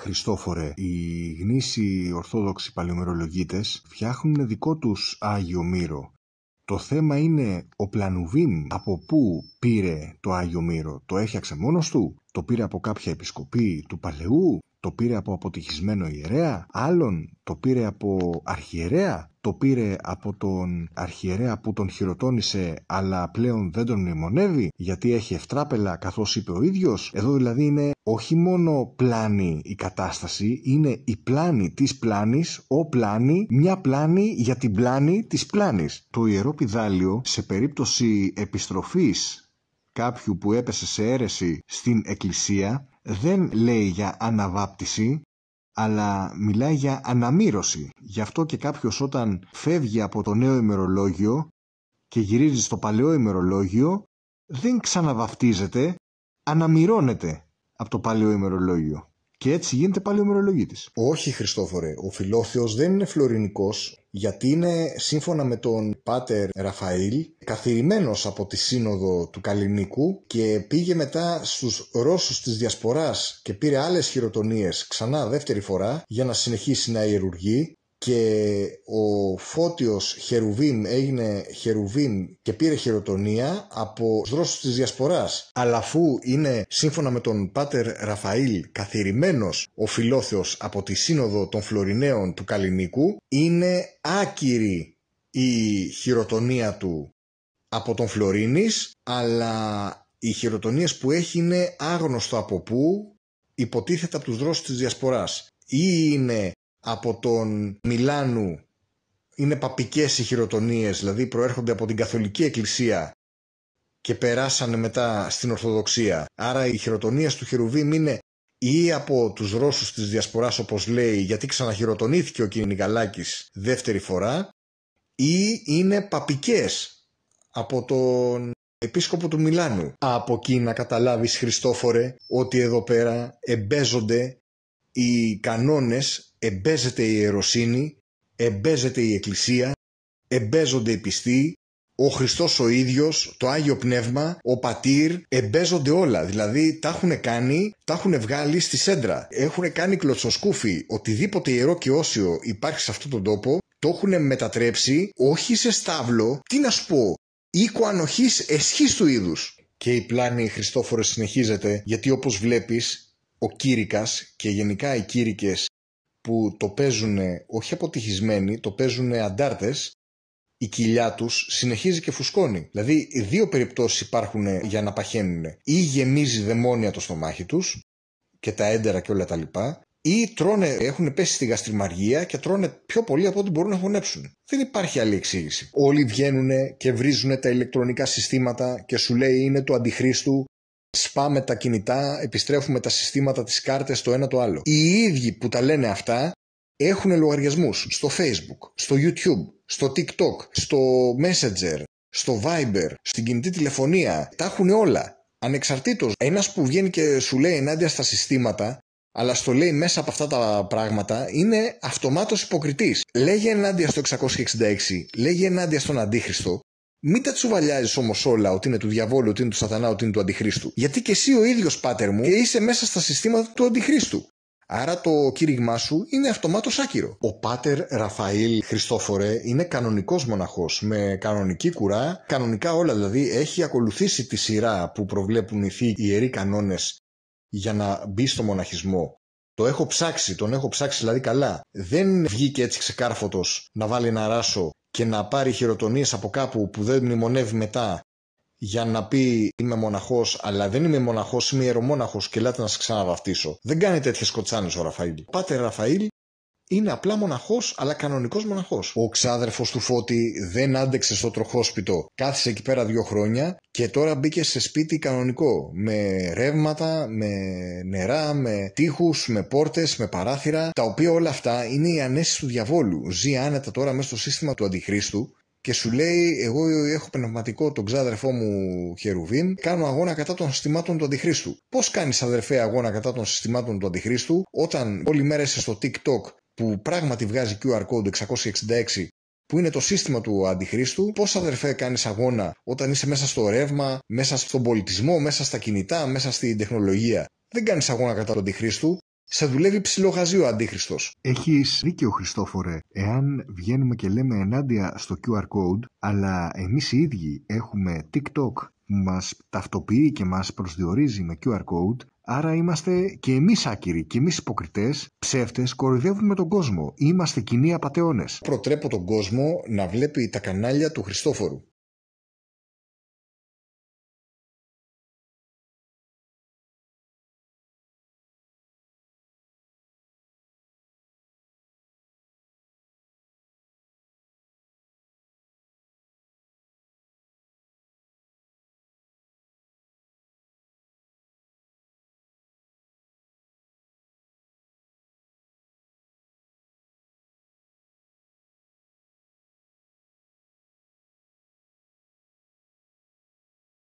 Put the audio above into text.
Χριστόφορε, οι γνήσιοι Ορθόδοξοι παλαιομερολογίτες φτιάχνουν δικό τους Άγιο Μύρο. Το θέμα είναι ο Πλανουβίμ από πού πήρε το Άγιο Μύρο. Το έφτιαξε μόνος του, το πήρε από κάποια επισκοπή του παλαιού, το πήρε από αποτυχισμένο ιερέα, άλλον το πήρε από αρχιερέα το πήρε από τον αρχιερέα που τον χειροτώνησε αλλά πλέον δεν τον μνημονεύει γιατί έχει ευτράπελα καθώς είπε ο ίδιος. Εδώ δηλαδή είναι όχι μόνο πλάνη η κατάσταση, είναι η πλάνη της πλάνης, ο πλάνη, μια πλάνη για την πλάνη της πλάνης. Το Ιερό Πιδάλιο σε περίπτωση επιστροφής κάποιου που έπεσε σε αίρεση στην εκκλησία δεν λέει για αναβάπτιση αλλά μιλάει για αναμύρωση. Γι' αυτό και κάποιος όταν φεύγει από το νέο ημερολόγιο και γυρίζει στο παλαιό ημερολόγιο, δεν ξαναβαφτίζεται, αναμυρώνεται από το παλαιό ημερολόγιο. Και έτσι γίνεται πάλι ο μερολογίτη. Όχι, Χριστόφορε. Ο Φιλόθεος δεν είναι φλωρινικός, γιατί είναι σύμφωνα με τον Πάτερ Ραφαήλ καθηρημένο από τη σύνοδο του Καλλινίκου και πήγε μετά στους Ρώσους της Διασποράς και πήρε άλλες χειροτονίες ξανά δεύτερη φορά για να συνεχίσει να ιερουργεί και ο Φώτιος Χερουβίν έγινε Χερουβίν και πήρε χειροτονία από δρόσους της Διασποράς. Αλλά αφού είναι σύμφωνα με τον Πάτερ Ραφαήλ καθηρημένος ο Φιλόθεος από τη Σύνοδο των φλωρινέων του Καλλινίκου, είναι άκυρη η χειροτονία του από τον Φλωρίνης, αλλά οι χειροτονίες που έχει είναι άγνωστο από πού, υποτίθεται από τους δρόσους της Διασποράς. Ή είναι από τον Μιλάνου είναι παπικές οι χειροτονίες, δηλαδή προέρχονται από την Καθολική Εκκλησία και περάσανε μετά στην Ορθοδοξία. Άρα οι χειροτονίες του Χερουβίμ είναι ή από τους Ρώσους της Διασποράς όπως λέει γιατί ξαναχειροτονήθηκε ο κ. δεύτερη φορά ή είναι παπικές από τον επίσκοπο του Μιλάνου. Από εκεί να καταλάβεις Χριστόφορε ότι εδώ πέρα εμπέζονται οι κανόνες, εμπέζεται η ιεροσύνη, εμπέζεται η εκκλησία, εμπέζονται οι πιστοί, ο Χριστός ο ίδιος, το Άγιο Πνεύμα, ο Πατήρ, εμπέζονται όλα. Δηλαδή τα έχουν κάνει, τα έχουν βγάλει στη σέντρα. Έχουν κάνει κλωτσοσκούφι. Οτιδήποτε ιερό και όσιο υπάρχει σε αυτόν τον τόπο, το έχουν μετατρέψει, όχι σε στάβλο, τι να σου πω, οίκο ανοχής εσχής του είδους. Και η πλάνη Χριστόφορος συνεχίζεται, γιατί όπως βλέπεις ο Κύρικας και γενικά οι Κύρικες που το παίζουν όχι αποτυχισμένοι, το παίζουν αντάρτες, η κοιλιά τους συνεχίζει και φουσκώνει. Δηλαδή δύο περιπτώσεις υπάρχουν για να παχαίνουν. Ή γεμίζει δαιμόνια το στομάχι τους και τα έντερα και όλα τα λοιπά, ή τρώνε, έχουν πέσει στη γαστριμαργία και τρώνε πιο πολύ από ό,τι μπορούν να χωνέψουν. Δεν υπάρχει άλλη εξήγηση. Όλοι βγαίνουν και βρίζουν τα ηλεκτρονικά συστήματα και σου λέει είναι του αντιχρήστου, σπάμε τα κινητά, επιστρέφουμε τα συστήματα, τις κάρτες, το ένα το άλλο. Οι ίδιοι που τα λένε αυτά έχουν λογαριασμούς στο Facebook, στο YouTube, στο TikTok, στο Messenger, στο Viber, στην κινητή τηλεφωνία. Τα έχουν όλα. Ανεξαρτήτως, ένας που βγαίνει και σου λέει ενάντια στα συστήματα, αλλά στο λέει μέσα από αυτά τα πράγματα, είναι αυτομάτως υποκριτής. Λέγε ενάντια στο 666, λέγε ενάντια στον Αντίχριστο, μην τα τσουβαλιάζεις όμως όλα ότι είναι του διαβόλου, ότι είναι του σατανά, ότι είναι του αντιχρίστου. Γιατί και εσύ ο ίδιος πάτερ μου είσαι μέσα στα συστήματα του αντιχρίστου. Άρα το κήρυγμά σου είναι αυτομάτως άκυρο. Ο πάτερ Ραφαήλ Χριστόφορε είναι κανονικός μοναχός, με κανονική κουρά, κανονικά όλα δηλαδή έχει ακολουθήσει τη σειρά που προβλέπουν οι ιεροί κανόνες για να μπει στο μοναχισμό. Το έχω ψάξει, τον έχω ψάξει δηλαδή καλά. Δεν βγήκε έτσι ξεκάρφωτος να βάλει ένα ράσο και να πάρει χειροτονίες από κάπου που δεν μνημονεύει μετά για να πει είμαι μοναχός αλλά δεν είμαι μοναχός, είμαι ιερομόναχος και λέτε να σε ξαναβαφτίσω. Δεν κάνει τέτοιες κοτσάνες ο Ραφαήλ. Πάτε πάτερ Ραφαήλ είναι απλά μοναχός, αλλά κανονικός μοναχός. Ο ξάδερφος του Φώτη δεν άντεξε στο τροχόσπιτο. Κάθισε εκεί πέρα δύο χρόνια και τώρα μπήκε σε σπίτι κανονικό. Με ρεύματα, με νερά, με τείχους, με πόρτες, με παράθυρα. Τα οποία όλα αυτά είναι οι ανέσεις του διαβόλου. Ζει άνετα τώρα μέσα στο σύστημα του Αντιχρίστου και σου λέει εγώ έχω πνευματικό τον ξάδερφό μου Χερουβίν κάνω αγώνα κατά των συστημάτων του αντιχρίστου. Πώς κάνεις, αδερφέ αγώνα κατά των συστημάτων του αντιχρίστου όταν όλη μέρα είσαι στο TikTok που πράγματι βγάζει QR code 666 που είναι το σύστημα του αντιχρήστου, Πώς αδερφέ κάνεις αγώνα όταν είσαι μέσα στο ρεύμα, μέσα στον πολιτισμό, μέσα στα κινητά, μέσα στην τεχνολογία. Δεν κάνεις αγώνα κατά τον αντιχρήστου, σε δουλεύει ψιλογαζί ο αντίχρηστο. Έχεις δίκιο, Χριστόφορε. Εάν βγαίνουμε και λέμε ενάντια στο QR code, αλλά εμείς οι ίδιοι έχουμε TikTok, μας ταυτοποιεί και μας προσδιορίζει με QR code, άρα είμαστε και εμείς άκυροι, και εμείς υποκριτές, ψεύτες, κοροϊδεύουμε τον κόσμο. Είμαστε κοινοί απαταιώνες. Προτρέπω τον κόσμο να βλέπει τα κανάλια του Χριστόφορου.